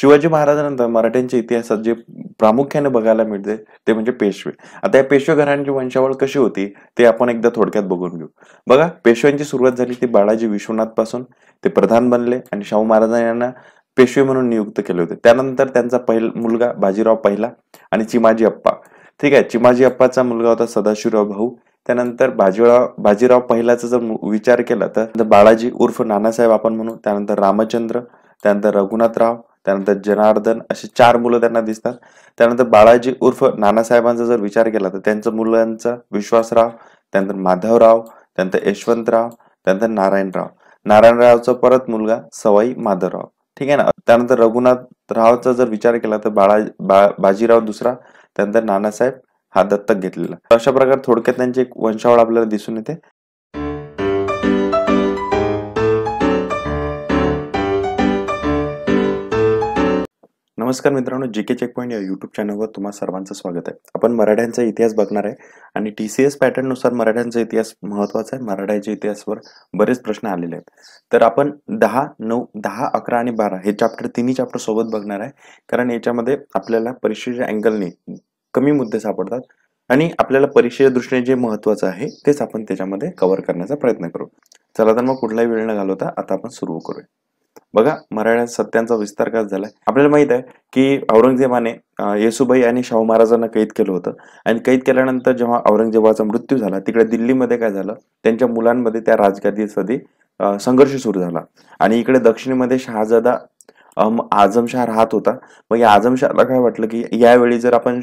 शिवाजी महाराजानंतर मराठ्यांच्या इतिहासात जे प्रामुख्याने बघायला मिळते ते म्हणजे पेशवे आता या पेशवे घराण्याची वंशावळ कशी होती ते आपण एकदा थोडक्यात बघून घेऊ बघा पेशव्यांची सुरुवात झाली ती बाळाजी विश्वनाथ पासून ते प्रधान बनले आणि शाहू महाराजांना पेशवे म्हणून नियुक्त केले होते त्यानंतर त्यांचा पहिला मुलगा बाजीराव पहिला आणि चिमाजी अप्पा ठीक आहे चिमाजी अप्पाचा मुलगा होता सदाशिवराव भाऊ त्यानंतर बाजीराव बाजीराव पहिलाचा जर विचार केला तर बाळाजी उर्फ नानासाहेब आपण म्हणू त्यानंतर रामचंद्र त्यानंतर रघुनाथराव त्यानंतर जनार्दन अशी चार मुलं त्यांना दिसतात त्यानंतर बाळाजी उर्फ नानासाहेबांचा जर विचार केला तर त्यांचं मुलांचा विश्वासराव त्यानंतर माधवराव त्यानंतर यशवंतराव त्यानंतर नारायणराव नारायणरावचा परत मुलगा सवाई माधवराव ठीक आहे ना त्यानंतर रघुनाथ रावचा जर विचार केला तर बाळा बाजीराव दुसरा त्यानंतर नानासाहेब हा दत्तक घेतलेला अशा प्रकारे थोडक्यात त्यांची एक वंशावळ आपल्याला दिसून येते नमस्कार मित्रांनो जी के पॉईंट या यूट्यूब चॅनलवर तुम्हा सर्वांचं स्वागत आहे आपण मराठ्यांचा इतिहास बघणार आहे आणि टी सी एस पॅटर्ननुसार मराठ्यांचा इतिहास महत्त्वाचा आहे मराठ्याच्या इतिहासवर बरेच प्रश्न आलेले आहेत तर आपण दहा नऊ दहा अकरा आणि बारा हे चॅप्टर तिन्ही चॅप्टर सोबत बघणार आहे कारण याच्यामध्ये आपल्याला परीक्षेच्या अँगलने कमी मुद्दे सापडतात आणि आपल्याला परीक्षेच्या दृष्टीने जे महत्त्वाचं आहे तेच आपण त्याच्यामध्ये कव्हर करण्याचा प्रयत्न करू चला तर मग कुठलाही वेळ न घालवता आता आपण सुरू करूया बघा मराठ्यात सत्यांचा विस्तार का झालाय आपल्याला माहित आहे की औरंगजेबाने येसुबाई आणि शाहू महाराजांना कैद केलं होतं आणि कैद केल्यानंतर जेव्हा औरंगजेबाचा मृत्यू झाला तिकडे दिल्लीमध्ये काय झालं त्यांच्या मुलांमध्ये त्या राजगादीसाठी संघर्ष सुरू झाला आणि इकडे दक्षिणेमध्ये शहाजादा आजमशहा राहत होता मग या आजमशहाला काय वाटलं की यावेळी जर आपण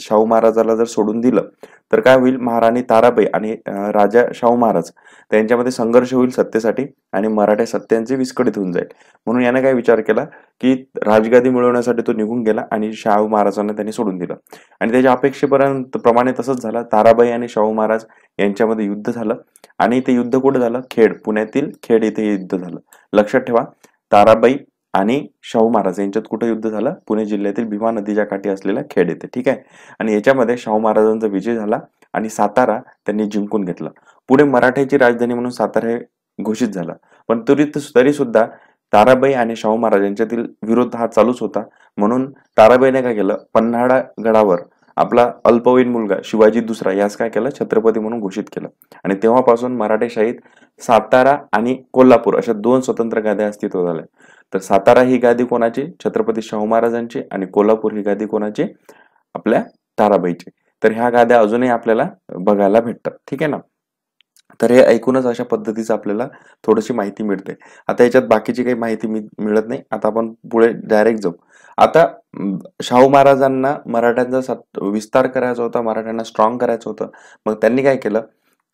शाहू महाराजाला जर सोडून दिलं तर काय होईल महाराणी ताराबाई आणि राजा शाहू महाराज त्यांच्यामध्ये संघर्ष होईल सत्तेसाठी आणि मराठ्या सत्यांचे विस्कळीत होऊन जाईल म्हणून याने काय विचार केला की राजगादी मिळवण्यासाठी तो निघून गेला आणि शाहू महाराजांना त्यांनी सोडून दिलं आणि त्याच्या अपेक्षेपर्यंत प्रमाणे तसंच झालं ताराबाई आणि शाहू महाराज यांच्यामध्ये युद्ध झालं आणि ते युद्ध कुठं झालं खेड पुण्यातील खेड इथे युद्ध झालं लक्षात ठेवा ताराबाई आणि शाहू महाराज यांच्यात कुठं युद्ध झालं पुणे जिल्ह्यातील भीमा नदीच्या काठी असलेला खेड येते ठीक आहे आणि याच्यामध्ये शाहू महाराजांचा विजय झाला आणि सातारा त्यांनी जिंकून घेतला पुणे मराठ्याची राजधानी म्हणून सातारा हे घोषित झाला पण तरी तरी सुद्धा ताराबाई आणि शाहू महाराज यांच्यातील विरोध हा चालूच होता म्हणून ताराबाईने काय केलं पन्हाळा गडावर आपला अल्पवयीन मुलगा शिवाजी दुसरा यास काय केलं छत्रपती म्हणून घोषित केलं आणि तेव्हापासून मराठेशाहीत सातारा आणि कोल्हापूर अशा दोन स्वतंत्र गाद्या अस्तित्व झाल्या तर सातारा ही गादी कोणाची छत्रपती शाहू महाराजांची आणि कोल्हापूर ही गादी कोणाची आपल्या ताराबाईची तर ह्या गाद्या अजूनही आपल्याला बघायला भेटतात ठीक आहे ना तर हे ऐकूनच अशा पद्धतीचं आपल्याला थोडीशी माहिती मिळते आता याच्यात बाकीची काही माहिती मिळत नाही आता आपण पुढे डायरेक्ट जाऊ आता शाहू महाराजांना मराठ्यांचा विस्तार करायचा होता मराठ्यांना स्ट्रॉंग करायचं होतं मग त्यांनी काय केलं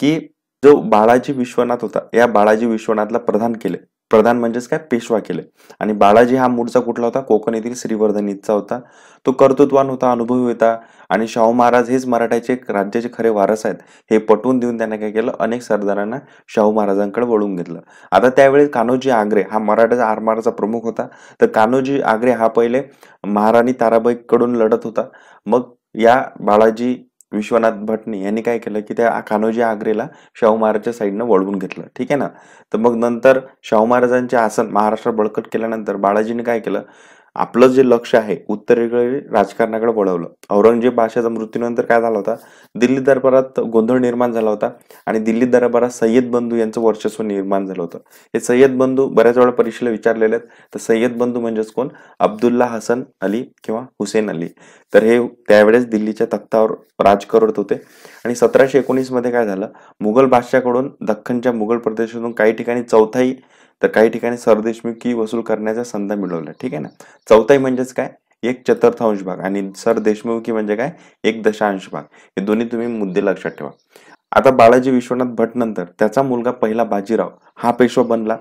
की जो बाळाजी विश्वनाथ होता या बाळाजी विश्वनाथला प्रधान केले प्रधान म्हणजेच काय पेशवा केले आणि बाळाजी हा मूळचा कुठला होता कोकण येथील श्रीवर्धनीचा होता तो कर्तृत्वान होता अनुभवी होता आणि शाहू महाराज हेच मराठ्याचे राज्याचे खरे वारस आहेत हे पटवून देऊन त्यांना काय केलं अनेक सरदारांना शाहू महाराजांकडे वळून घेतलं आता त्यावेळी कान्होजी आग्रे हा मराठा आरमाराचा प्रमुख होता तर कान्होजी आग्रे हा पहिले महाराणी ताराबाईकडून लढत होता मग या बाळाजी विश्वनाथ भटनी यांनी काय केलं की त्या कान्होजी आग्रेला शाहू महाराजच्या साईडनं वळवून घेतलं ठीक आहे ना तर मग नंतर शाहू महाराजांचे आसन महाराष्ट्र बळकट केल्यानंतर बाळाजीने काय केलं आपलं जे लक्ष आहे उत्तरेकडे राजकारणाकडे वळवलं औरंगजेब बादशाचा मृत्यूनंतर काय झाला होता दिल्ली दरबारात गोंधळ निर्माण झाला होता आणि दिल्ली दरबारात सय्यद बंधू यांचं वर्चस्व निर्माण झालं होतं हे सय्यद बंधू बऱ्याच वेळा परीक्षेला विचारलेले आहेत तर सय्यद बंधू म्हणजेच कोण अब्दुल्ला हसन अली किंवा हुसेन अली तर हे त्यावेळेस दिल्लीच्या तख्तावर राज करत होते आणि सतराशे एकोणीसमध्ये मध्ये काय झालं मुघल बादशाकडून दख्खनच्या मुघल प्रदेशातून काही ठिकाणी चौथाई तर काही ठिकाणी सरदेशमुखी वसूल करण्याचा संधी मिळवला ठीक आहे ना चौथाई म्हणजेच काय एक चतुर्थांश भाग आणि सरदेशमुखी म्हणजे काय एक दशांश भाग हे दोन्ही तुम्ही मुद्दे लक्षात ठेवा आता बाळाजी विश्वनाथ भट नंतर त्याचा मुलगा पहिला बाजीराव हा पेशवा बनला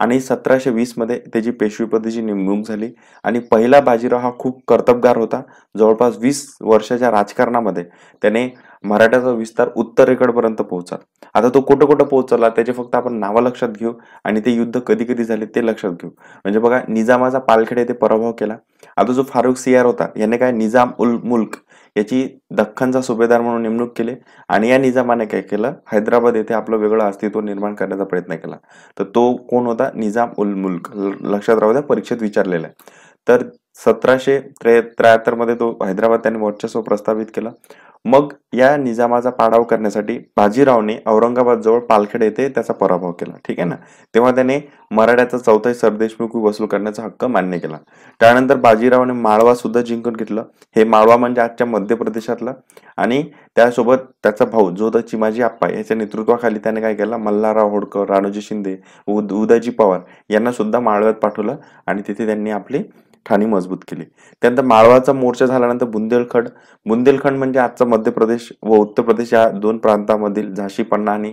आणि सतराशे वीस मध्ये त्याची पेशवीपदीची नेमणूक झाली आणि पहिला बाजीराव हा खूप कर्तबगार होता जवळपास वीस वर्षाच्या राजकारणामध्ये त्याने मराठ्याचा विस्तार उत्तरेकडपर्यंत पोहोचला आता तो कुठं कुठं पोहोचला त्याचे फक्त आपण नावं लक्षात घेऊ आणि ते युद्ध कधी कधी झाले ते लक्षात घेऊ म्हणजे बघा निजामाचा पालखेड येथे पराभव केला आता जो फारुख सियार होता याने काय निजाम उल मुल्क याची दख्खनचा सुभेदार म्हणून नेमणूक केली आणि या निजामाने काय केलं हैदराबाद येथे आपलं वेगळं अस्तित्व निर्माण करण्याचा प्रयत्न केला तर तो कोण होता निजाम उल मुल्क लक्षात राहू द्या परीक्षेत विचारलेला आहे तर सतराशे त्रे त्र्याहत्तर मध्ये तो हैदराबाद त्यांनी वर्चस्व प्रस्थापित केला मग या निजामाचा पाडाव करण्यासाठी बाजीरावने औरंगाबाद जवळ पालखेड येथे त्याचा पराभव केला ठीक आहे ना तेव्हा त्याने मराठ्याचा चौथा सरदेशमुखी वसूल करण्याचा हक्क मान्य केला त्यानंतर बाजीरावने माळवा सुद्धा जिंकून घेतलं हे माळवा म्हणजे आजच्या मध्य प्रदेशातलं आणि त्यासोबत त्याचा भाऊ जो तर चिमाजी आप्पा याच्या नेतृत्वाखाली त्याने काय केलं मल्हारराव होडकर राणूजी शिंदे उद उदाजी पवार यांना सुद्धा माळव्यात पाठवलं आणि तिथे त्यांनी आपली ठाणी मजबूत केली त्यानंतर माळवाचा मोर्चा झाल्यानंतर बुंदेलखंड बुंदेलखंड म्हणजे आजचा मध्य प्रदेश व उत्तर प्रदेश या दोन प्रांतामधील झाशी पन्ना आणि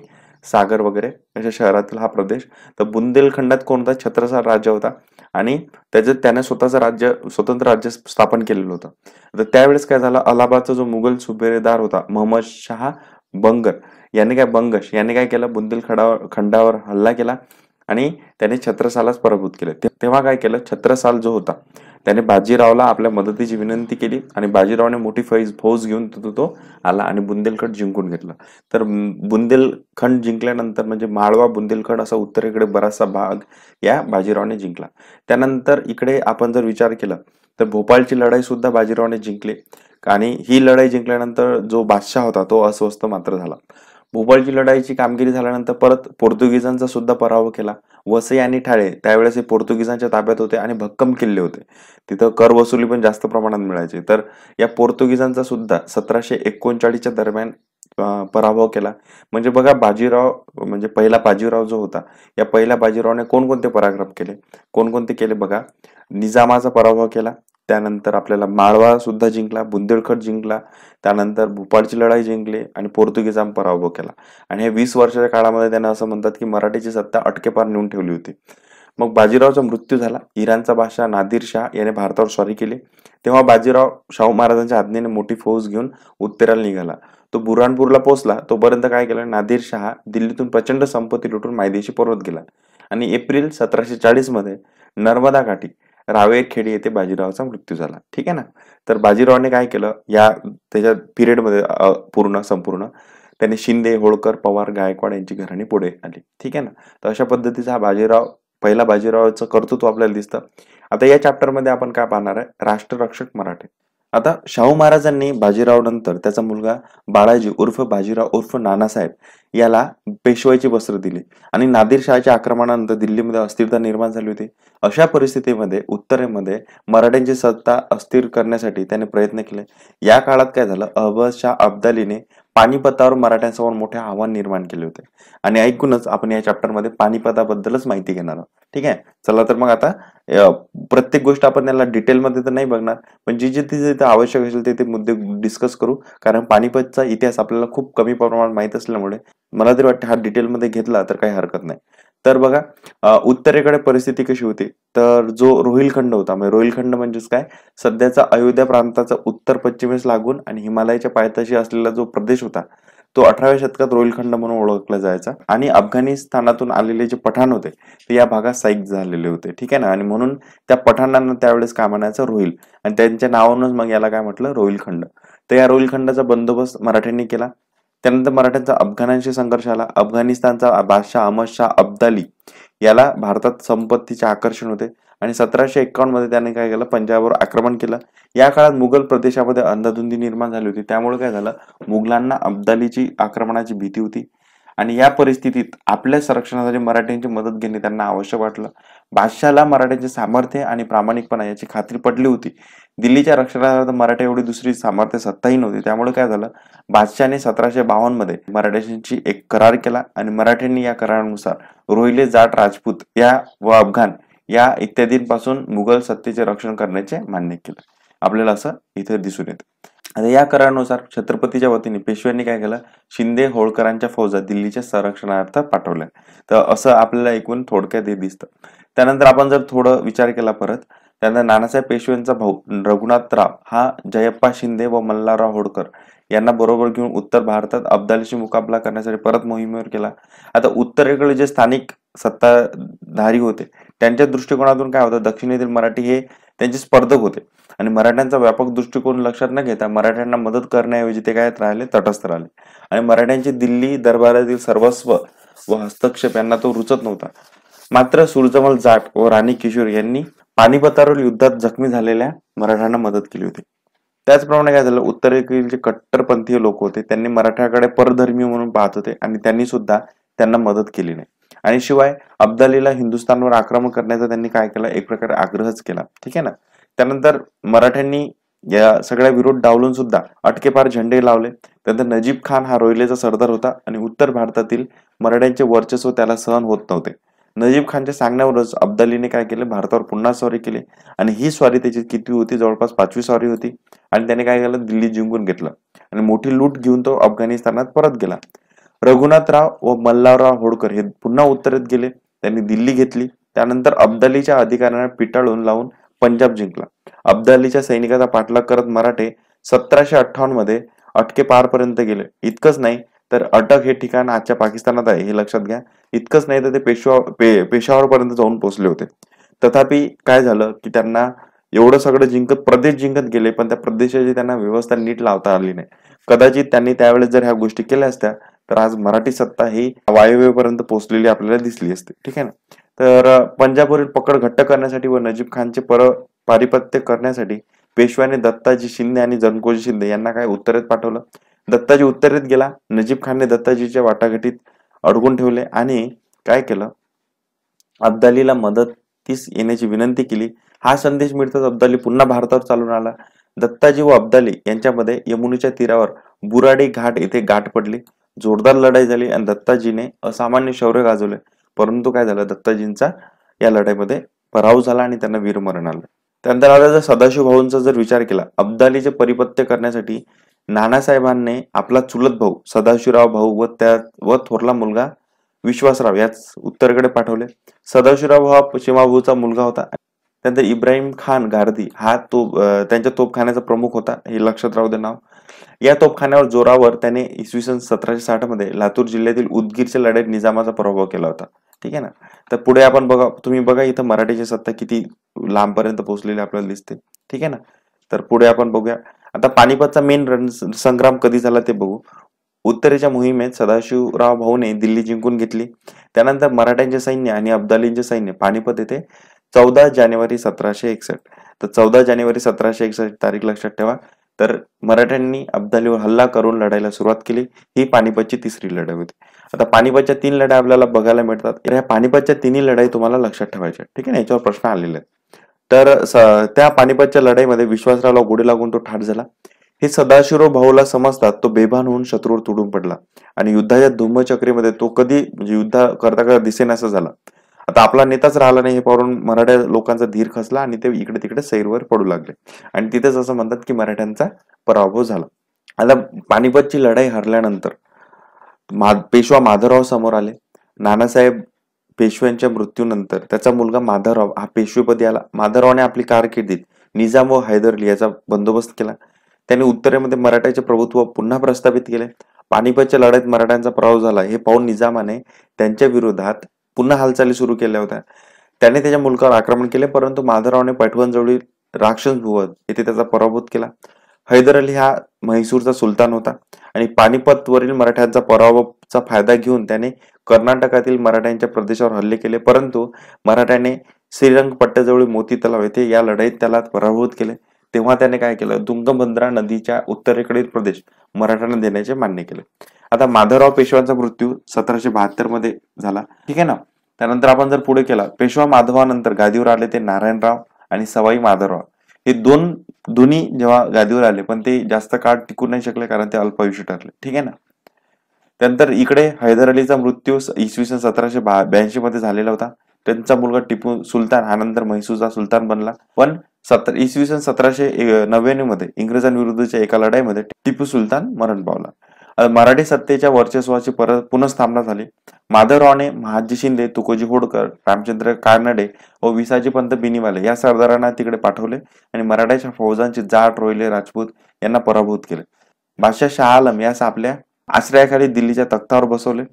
सागर वगैरे अशा शहरातील हा प्रदेश तर बुंदेलखंडात कोणता होता छत्रसाल राज्य होता आणि त्याचं त्याने स्वतःचं राज्य स्वतंत्र राज्य स्थापन केलेलं होतं तर त्यावेळेस काय झालं अलाहाबादचा जो मुघल सुभेदार होता मोहम्मद शहा बंगर याने काय बंगश याने काय केलं बुंदेलखंडावर खंडावर हल्ला केला आणि त्याने छत्रसालाच पराभूत केले तेव्हा काय केलं छत्रसाल जो होता त्याने बाजीरावला आपल्या मदतीची विनंती केली आणि बाजीरावने मोठी फैज फौज घेऊन तो तो आला आणि बुंदेलखंड जिंकून घेतला तर बुंदेलखंड जिंकल्यानंतर म्हणजे माळवा बुंदेलखंड असा उत्तरेकडे बराचसा भाग या बाजीरावने जिंकला त्यानंतर इकडे आपण जर विचार केला तर भोपाळची लढाई सुद्धा बाजीरावने जिंकली आणि ही लढाई जिंकल्यानंतर जो बादशाह होता तो अस्वस्थ मात्र झाला भोपाळची लढाईची कामगिरी झाल्यानंतर परत पोर्तुगीजांचा सुद्धा पराभव केला वसई आणि ठाळे त्यावेळेस हे पोर्तुगीजांच्या ताब्यात होते आणि भक्कम किल्ले होते तिथं कर वसुली पण जास्त प्रमाणात मिळायची तर या पोर्तुगीजांचा सुद्धा सतराशे एकोणचाळीसच्या दरम्यान पराभव केला म्हणजे बघा बाजीराव म्हणजे पहिला बाजीराव जो होता या पहिल्या बाजीरावने कोणकोणते पराक्रम केले कोणकोणते केले बघा निजामाचा पराभव केला त्यानंतर आपल्याला माळवा सुद्धा जिंकला बुंदेलखंड जिंकला त्यानंतर भोपाळची लढाई जिंकली आणि पोर्तुगीजांना पराभव केला आणि हे वीस वर्षाच्या काळामध्ये त्यांना असं म्हणतात की मराठीची सत्ता अटकेपार नेऊन ठेवली होती मग बाजीरावचा मृत्यू झाला इराणचा बादशाह नादिर शाह याने भारतावर स्वारी केली तेव्हा बाजीराव शाहू महाराजांच्या आज्ञेने मोठी फौज घेऊन उत्तराला निघाला तो बुराणपूरला पोहोचला तोपर्यंत काय केलं नादिर शाह दिल्लीतून प्रचंड संपत्ती लुटून मायदेशी परत गेला आणि एप्रिल सतराशे चाळीसमध्ये नर्मदा काठी रावेरखेडी येथे बाजीरावचा मृत्यू झाला ठीक आहे ना तर बाजीरावाने काय केलं या त्याच्या पिरियडमध्ये पूर्ण संपूर्ण त्याने शिंदे होळकर पवार गायकवाड यांची घराणी पुढे आली ठीक आहे ना तर अशा पद्धतीचा हा बाजीराव पहिला बाजीरावाचं कर्तृत्व आपल्याला दिसतं आता या चॅप्टरमध्ये आपण काय पाहणार आहे राष्ट्ररक्षक मराठे आता शाहू महाराजांनी बाजीराव नंतर त्याचा मुलगा बाळाजी उर्फ बाजीराव उर्फ नानासाहेब याला पेशवाईची वस्त्र दिली आणि नादिर शाहच्या आक्रमणानंतर दिल्लीमध्ये अस्थिरता निर्माण झाली होती अशा परिस्थितीमध्ये उत्तरेमध्ये मराठ्यांची सत्ता अस्थिर करण्यासाठी त्याने प्रयत्न केले या काळात काय झालं अहबद शाह अब्दालीने पानिपतावर मराठ्यांसमोर मोठे आव्हान निर्माण केले होते आणि ऐकूनच आपण या चॅप्टरमध्ये पानिपताबद्दलच माहिती घेणार आहोत ठीक आहे चला तर मग आता प्रत्येक गोष्ट आपण त्याला डिटेलमध्ये तर नाही बघणार पण जी जे तिथे आवश्यक असेल ते मुद्दे डिस्कस करू कारण पानिपतचा इतिहास आपल्याला खूप कमी प्रमाणात माहीत असल्यामुळे मला तरी वाटतं हा डिटेलमध्ये घेतला तर काही हरकत नाही तर बघा उत्तरेकडे परिस्थिती कशी होती तर जो रोहिलखंड होता म्हणजे रोहिलखंड म्हणजेच काय सध्याचा अयोध्या प्रांताचा उत्तर पश्चिमेस लागून आणि हिमालयाच्या पायथ्याशी असलेला जो प्रदेश होता तो अठराव्या शतकात रोहिलखंड म्हणून ओळखला जायचा आणि अफगाणिस्तानातून आलेले जे पठाण होते ते या भागात साईक झालेले होते ठीक आहे ना आणि म्हणून त्या पठाणांना त्यावेळेस काय म्हणायचं रोहिल आणि त्यांच्या नावानच मग याला काय म्हटलं रोहिलखंड तर या रोहिलखंडाचा बंदोबस्त मराठ्यांनी केला त्यानंतर मराठ्यांचा अफगाणांशी संघर्ष आला अफगाणिस्तानचा बादशाह अहमद शाह अब्दाली याला भारतात संपत्तीचे आकर्षण होते आणि सतराशे मध्ये त्याने काय केलं पंजाबवर आक्रमण केलं या काळात मुघल प्रदेशामध्ये अंधाधुंदी निर्माण झाली होती त्यामुळे काय झालं मुघलांना अब्दालीची आक्रमणाची भीती होती आणि या परिस्थितीत आपल्या संरक्षणासाठी मराठ्यांची मदत घेणे त्यांना आवश्यक वाटलं बादशाहला मराठ्यांचे सामर्थ्य आणि प्रामाणिकपणा याची खात्री पडली होती दिल्लीच्या रक्षणासाठी मराठे एवढी दुसरी सामर्थ्य सत्ताही नव्हती त्यामुळे काय झालं बादशाहने सतराशे मध्ये मराठ्यांची एक करार केला आणि मराठ्यांनी या करारानुसार रोहिले जाट राजपूत या व अफगाण या इत्यादींपासून मुघल सत्तेचे रक्षण करण्याचे मान्य केलं आपल्याला असं इथे दिसून येतं आता या करारानुसार छत्रपतीच्या वतीने पेशव्यांनी काय केलं शिंदे होळकरांच्या फौजा दिल्लीच्या संरक्षणार्थ पाठवल्या तर असं आपल्याला ऐकून थोडक्यात हे दिसतं त्यानंतर आपण जर थोडं विचार केला परत त्यानंतर नानासाहेब पेशव्यांचा भाऊ रघुनाथराव हा जयप्पा शिंदे व मल्हारराव होळकर यांना बरोबर घेऊन उत्तर भारतात अब्दालीशी मुकाबला करण्यासाठी परत मोहिमेवर केला आता उत्तरेकडे जे स्थानिक सत्ताधारी होते त्यांच्या दृष्टिकोनातून काय होतं दक्षिणेतील मराठी हे त्यांचे स्पर्धक होते आणि मराठ्यांचा व्यापक दृष्टिकोन लक्षात न घेता मराठ्यांना मदत करण्याऐवजी ते काय राहिले तटस्थ राहिले आणि मराठ्यांची दिल्ली दरबारातील सर्वस्व व हस्तक्षेप यांना तो रुचत नव्हता मात्र सुरजमल जाट व राणी किशोर यांनी पानिपतावरील युद्धात जखमी झालेल्या मराठ्यांना मदत केली होती त्याचप्रमाणे काय झालं उत्तरेकडील जे कट्टरपंथीय लोक होते त्यांनी मराठ्याकडे परधर्मीय म्हणून पाहत होते आणि त्यांनी सुद्धा त्यांना मदत केली नाही आणि शिवाय अब्दालीला हिंदुस्थानवर आक्रमण करण्याचा त्यांनी काय केला एक प्रकारे आग्रहच केला ठीक आहे ना त्यानंतर मराठ्यांनी या सगळ्या विरोध डावलून सुद्धा अटकेपार झेंडे लावले त्यानंतर नजीब खान हा रोहिलेचा सरदार होता आणि उत्तर भारतातील मराठ्यांचे वर्चस्व त्याला सहन होत नव्हते नजीब खानच्या सांगण्यावरच अब्दालीने काय केले भारतावर पुन्हा स्वारी केली आणि ही स्वारी त्याची किती होती जवळपास पाचवी स्वारी होती आणि त्याने काय केलं दिल्ली जिंकून घेतलं आणि मोठी लूट घेऊन तो अफगाणिस्तानात परत गेला रघुनाथराव व मल्हारराव होळकर हे पुन्हा उत्तरेत गेले त्यांनी दिल्ली घेतली त्यानंतर अब्दालीच्या अधिकाऱ्यांना पिटाळून लावून पंजाब जिंकला अब्दालीच्या सैनिकाचा पाठलाग करत मराठे सतराशे अठ्ठावन्न मध्ये अटके पारपर्यंत गेले इतकंच नाही तर अटक हे ठिकाण आजच्या पाकिस्तानात आहे हे लक्षात घ्या इतकंच नाही तर ते पेशवा पे पेशावरपर्यंत जाऊन पोहोचले होते तथापि काय झालं की त्यांना एवढं सगळं जिंकत प्रदेश जिंकत गेले पण त्या प्रदेशाची त्यांना व्यवस्था नीट लावता आली नाही कदाचित त्यांनी त्यावेळेस जर ह्या गोष्टी केल्या असत्या तर आज मराठी सत्ता ही वायव्यपर्यंत पोहोचलेली आपल्याला दिसली असते ठीक आहे ना तर पंजाबवरील पकड घट्ट करण्यासाठी व नजीब खानचे पर पारिपत्य करण्यासाठी पेशव्याने दत्ताजी शिंदे आणि जनकोजी शिंदे यांना काय उत्तरेत पाठवलं दत्ताजी उत्तरेत गेला नजीब खानने दत्ताजीच्या वाटाघाटीत अडकून ठेवले आणि काय केलं अब्दालीला मदतीस येण्याची विनंती केली हा संदेश मिळताच अब्दाली पुन्हा भारतावर चालून आला दत्ताजी व अब्दाली यांच्यामध्ये यमुनीच्या तीरावर बुराडी घाट येथे गाठ पडली जोरदार लढाई झाली आणि दत्ताजीने असामान्य शौर्य गाजवले परंतु काय झालं दत्ताजींचा या लढाईमध्ये पराव झाला आणि त्यांना वीरमरण आलं त्यानंतर आता जर सदाशिव भाऊंचा जर विचार केला अब्दालीचे परिपत्य करण्यासाठी नानासाहेबांनी आपला चुलत भाऊ सदाशिवराव भाऊ व त्या व थोरला मुलगा विश्वासराव याच उत्तरेकडे पाठवले सदाशिवराव हा शिमाभाऊचा मुलगा होता त्यानंतर इब्राहिम खान गार्दी हा तो त्यांच्या तोपखान्याचा प्रमुख होता हे लक्षात राहू दे नाव या तोफखान्यावर जोरावर त्याने इसवी सन सतराशे साठ मध्ये लातूर जिल्ह्यातील उदगीरच्या लढाईत निजामाचा पराभव केला होता ठीक आहे ना तर पुढे आपण बघा तुम्ही बघा इथं मराठीची सत्ता किती लांबपर्यंत पोहोचलेली आपल्याला दिसते ठीक आहे ना तर पुढे आपण बघूया आता पानिपतचा मेन रण संग्राम कधी झाला ते बघू उत्तरेच्या मोहिमेत सदाशिवराव भाऊने दिल्ली जिंकून घेतली त्यानंतर मराठ्यांचे सैन्य आणि अब्दालींचे सैन्य पानिपत येथे चौदा जानेवारी सतराशे एकसष्ट तर चौदा जानेवारी सतराशे एकसष्ट तारीख लक्षात ठेवा तर मराठ्यांनी अब्दालीवर हल्ला करून लढायला सुरुवात केली ही पानिपतची तिसरी लढाई होती आता पानिपतच्या तीन लढाई आपल्याला बघायला मिळतात ह्या पानिपतच्या तिन्ही लढाई तुम्हाला लक्षात ठेवायच्या ठीक आहे ना याच्यावर प्रश्न आलेले आहेत तर त्या पानिपतच्या लढाईमध्ये विश्वासरावला गोडी लागून तो ठार झाला हे सदाशिरो भाऊला समजतात तो बेभान होऊन शत्रूवर तुडून पडला आणि युद्धाच्या धुम्मचक्रीमध्ये तो कधी म्हणजे युद्ध करता करता दिसेनासा झाला आता आपला नेताच राहिला नाही हे पाहून मराठ्या लोकांचा धीर खसला आणि ते इकडे तिकडे सैरवर पडू लागले आणि तिथेच असं म्हणतात की मराठ्यांचा पराभव झाला आता पानिपतची लढाई हरल्यानंतर पेशवा माधवराव समोर आले नानासाहेब पेशव्यांच्या मृत्यूनंतर त्याचा मुलगा माधवराव हा पेशवेपदी आला माधवरावने आपली कारकिर्दीत निजाम व हैदर अली याचा बंदोबस्त केला त्याने उत्तरेमध्ये मराठ्याचे प्रभुत्व पुन्हा प्रस्थापित केले पानिपतच्या लढाईत मराठ्यांचा प्रभाव झाला हे पाहून निजामाने त्यांच्या विरोधात पुन्हा हालचाली सुरू केल्या होत्या त्याने त्याच्या मुलकावर आक्रमण केले परंतु माधवरावने पटवण राक्षस भुवन येथे त्याचा पराभूत केला हैदर अली हा म्हैसूरचा सुलतान होता आणि पानिपतवरील मराठ्यांचा पराभवचा फायदा घेऊन त्याने कर्नाटकातील मराठ्यांच्या प्रदेशावर हल्ले केले परंतु मराठ्याने श्रीरंगपट्ट्याजवळ मोती तलाव येथे या लढाईत त्याला पराभूत केले तेव्हा त्याने काय केलं दुंगबंद्रा नदीच्या उत्तरेकडील प्रदेश मराठ्यांना देण्याचे मान्य केले आता माधवराव पेशव्यांचा मृत्यू सतराशे बहात्तर मध्ये झाला ठीक आहे ना त्यानंतर आपण जर पुढे केला पेशवा माधवानंतर गादीवर आले ते नारायणराव आणि सवाई माधवराव हे दोन दोन्ही जेव्हा गादीवर आले पण ते जास्त काळ टिकू नाही शकले कारण ते आयुष्य ठरले ठीक आहे ना त्यानंतर इकडे हैदर अलीचा मृत्यू इसवी सन सतराशे ब्याऐंशी मध्ये झालेला होता त्यांचा मुलगा टिपू सुलतान हा नंतर म्हैसूरचा सुलतान बनला पण सतर इसवी सन सतराशे नव्याण्णव मध्ये इंग्रजांविरुद्धच्या एका लढाईमध्ये टिपू सुलतान मरण पावला मराठी सत्तेच्या वर्चस्वाची परत पुनर्स्थापना झाली माधवरावने महाजी शिंदे तुकोजी होडकर रामचंद्र कानडे व विसाजी पंत बिनीवाले या सरदारांना तिकडे पाठवले आणि मराठ्याच्या फौजांचे जाट रोहिले राजपूत यांना पराभूत केले बादशाह शाह आलम यास आपल्या आश्रयाखाली दिल्लीच्या तख्तावर बसवले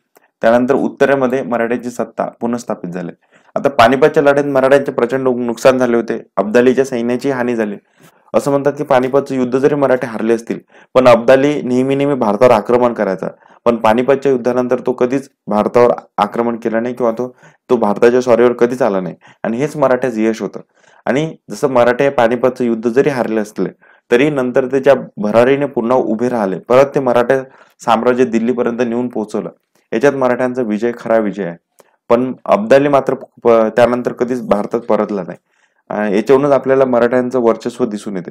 त्यानंतर उत्तरेमध्ये मराठ्याची सत्ता पुनःस्थापित झाली आता पानिपतच्या लढ्यात मराठ्यांचे प्रचंड नुकसान झाले होते अब्दालीच्या सैन्याची हानी झाली असं म्हणतात की पानिपतचं युद्ध जरी मराठे हरले असतील पण अब्दाली नेहमी नेहमी भारतावर आक्रमण करायचा पण पानिपतच्या युद्धानंतर तो कधीच भारतावर आक्रमण केला नाही किंवा तो तो भारताच्या स्वारीवर कधीच आला नाही आणि हेच मराठ्याचं यश होतं आणि जसं मराठे पानिपतचं युद्ध जरी हारले असले तरी नंतर ते ज्या भरारीने पुन्हा उभे राहिले परत ते मराठे साम्राज्य दिल्लीपर्यंत नेऊन पोहोचवलं याच्यात मराठ्यांचा विजय खरा विजय आहे पण अब्दाली मात्र त्यानंतर कधीच भारतात परतला नाही याच्यावरूनच आपल्याला मराठ्यांचं वर्चस्व दिसून येते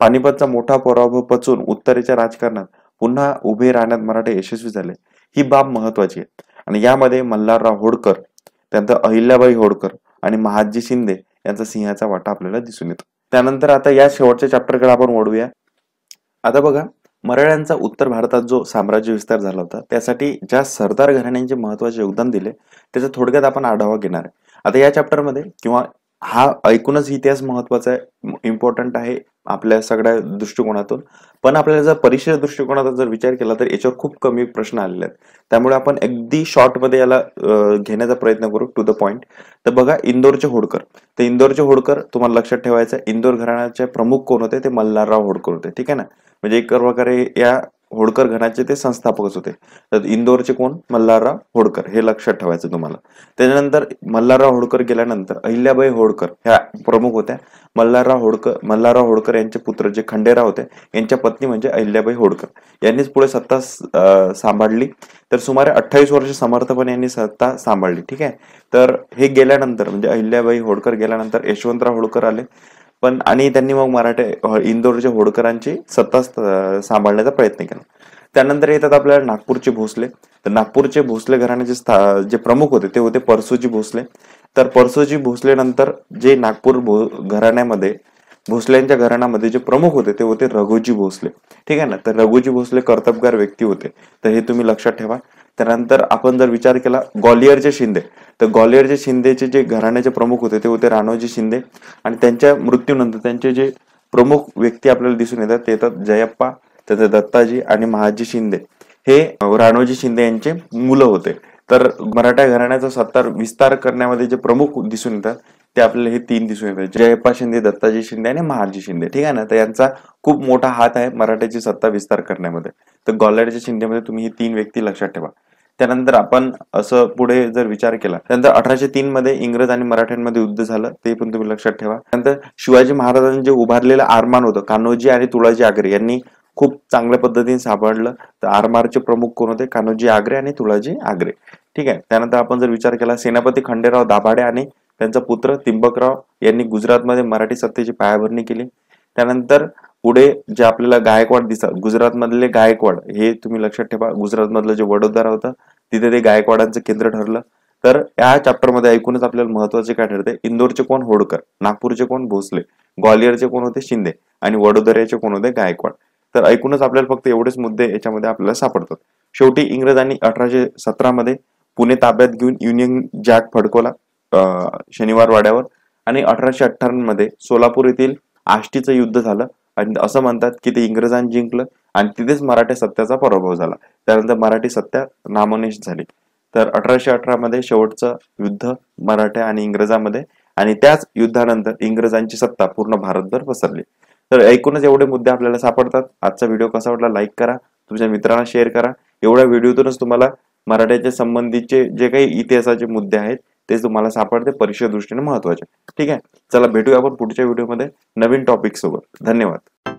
पानिपतचा मोठा पराभव पचून उत्तरेच्या राजकारणात पुन्हा उभे राहण्यात मराठे यशस्वी झाले ही बाब महत्वाची आहे आणि यामध्ये मल्हारराव होडकर त्यानंतर अहिल्याबाई होडकर आणि महाजी शिंदे यांचा सिंहाचा वाटा आपल्याला दिसून येतो त्यानंतर आता या शेवटच्या चॅप्टरकडे आपण ओढूया आता बघा मराठ्यांचा उत्तर भारतात जो साम्राज्य विस्तार झाला होता त्यासाठी ज्या सरदार घराण्यांचे महत्वाचे योगदान दिले त्याचा थोडक्यात आपण आढावा घेणार आहे आता या चॅप्टरमध्ये किंवा हा ऐकूनच इतिहास महत्वाचा आहे इम्पॉर्टंट आहे आपल्या सगळ्या दृष्टिकोनातून पण आपल्याला जर परीक्षेच्या दृष्टिकोनाचा जर विचार केला तर याच्यावर खूप कमी प्रश्न आलेले आहेत त्यामुळे आपण अगदी शॉर्टमध्ये याला घेण्याचा प्रयत्न करू टू द पॉइंट तर बघा इंदोरचे होडकर तर इंदोरचे होडकर तुम्हाला लक्षात ठेवायचं इंदोर घराण्याचे प्रमुख कोण होते ते मल्हारराव होडकर होते ठीक आहे ना म्हणजे एक प्रकारे या होडकर घराचे ते संस्थापकच होते तर इंदोरचे कोण मल्हारराव होडकर हे लक्षात ठेवायचं तुम्हाला त्याच्यानंतर मल्हारराव होडकर गेल्यानंतर अहिल्याबाई होडकर ह्या प्रमुख होत्या मल्हारराव होडकर मल्हारराव होडकर यांचे पुत्र जे खंडेराव होते यांच्या पत्नी म्हणजे अहिल्याबाई होडकर यांनीच पुढे सत्ता सांभाळली तर सुमारे अठ्ठावीस वर्ष समर्थपणे यांनी सत्ता सांभाळली ठीक आहे तर हे गेल्यानंतर म्हणजे अहिल्याबाई होडकर गेल्यानंतर यशवंतराव होडकर आले पण आणि त्यांनी मग मराठे इंदोरच्या होडकरांची सत्ता सांभाळण्याचा प्रयत्न केला त्यानंतर येतात आपल्याला नागपूरचे भोसले तर नागपूरचे भोसले घराण्याचे जे प्रमुख होते ते होते परसोजी भोसले तर परसोजी भोसले नंतर जे नागपूर भो घराण्यामध्ये भोसल्यांच्या घराण्यामध्ये जे प्रमुख होते ते होते रघुजी भोसले ठीक आहे ना तर रघुजी भोसले कर्तबगार व्यक्ती होते तर हे तुम्ही लक्षात ठेवा त्यानंतर आपण जर विचार केला ग्वालियरचे शिंदे तर ग्वालियरचे शिंदेचे जे घराण्याचे प्रमुख होते ते होते राणोजी शिंदे आणि त्यांच्या मृत्यूनंतर त्यांचे जे प्रमुख व्यक्ती आपल्याला दिसून येतात ते येतात जयप्पा त्याचे दत्ताजी आणि महाजी शिंदे हे राणोजी शिंदे यांचे मुलं होते तर मराठा घराण्याचा सत्तार विस्तार करण्यामध्ये जे प्रमुख दिसून येतात ते आपल्याला हे तीन दिसून येतात जयप्पा शिंदे दत्ताजी शिंदे आणि महाजी शिंदे ठीक आहे ना तर यांचा खूप मोठा हात आहे मराठ्याची सत्ता विस्तार करण्यामध्ये तर ग्वालियरच्या शिंदेमध्ये तुम्ही हे तीन व्यक्ती लक्षात ठेवा त्यानंतर आपण असं पुढे जर विचार केला त्यानंतर अठराशे तीन मध्ये इंग्रज आणि मराठ्यांमध्ये युद्ध झालं ते पण तुम्ही लक्षात ठेवा त्यानंतर शिवाजी महाराजांनी जे उभारलेलं आरमान होतं कान्होजी आणि तुळाजी आग्रे यांनी खूप चांगल्या पद्धतीने सापडलं तर आरमारचे प्रमुख कोण होते कान्होजी आग्रे आणि तुळाजी आग्रे ठीक आहे त्यानंतर आपण जर विचार केला सेनापती खंडेराव दाभाडे आणि त्यांचा पुत्र तिंबकराव यांनी गुजरातमध्ये मराठी सत्तेची पायाभरणी केली त्यानंतर पुढे जे आपल्याला गायकवाड दिसतात गुजरातमधले गायकवाड हे तुम्ही लक्षात ठेवा गुजरात मधलं जे वडोदरा होतं तिथे ते गायकवाडांचं केंद्र ठरलं तर या चॅप्टरमध्ये ऐकूनच आपल्याला महत्वाचे काय ठरते इंदोरचे कोण होडकर नागपूरचे कोण भोसले ग्वालियरचे कोण होते शिंदे आणि वडोदऱ्याचे कोण होते गायकवाड तर ऐकूनच आपल्याला फक्त एवढेच मुद्दे याच्यामध्ये आपल्याला सापडतात शेवटी इंग्रजांनी अठराशे सतरामध्ये पुणे ताब्यात घेऊन युनियन जॅक फडकवला शनिवार वाड्यावर आणि अठराशे अठ्ठावन्न मध्ये सोलापूर येथील आष्टीचं युद्ध झालं आणि असं म्हणतात की ते इंग्रजांनी जिंकलं आणि तिथेच मराठी सत्याचा पराभव झाला त्यानंतर मराठी सत्या नामनिश झाली तर अठराशे अठरा मध्ये शेवटचं युद्ध मराठ्या आणि इंग्रजांमध्ये आणि त्याच युद्धानंतर इंग्रजांची सत्ता पूर्ण भारतभर पसरली तर ऐकूनच एवढे मुद्दे आपल्याला सापडतात आजचा व्हिडिओ कसा वाटला लाईक करा तुमच्या मित्रांना शेअर करा एवढ्या व्हिडिओतूनच तुम्हाला मराठ्याच्या संबंधीचे जे काही इतिहासाचे मुद्दे आहेत तेच तुम्हाला सापडते परीक्षा दृष्टीने महत्वाचे ठीक आहे चला भेटूया आपण पुढच्या व्हिडिओमध्ये नवीन टॉपिक सोबत धन्यवाद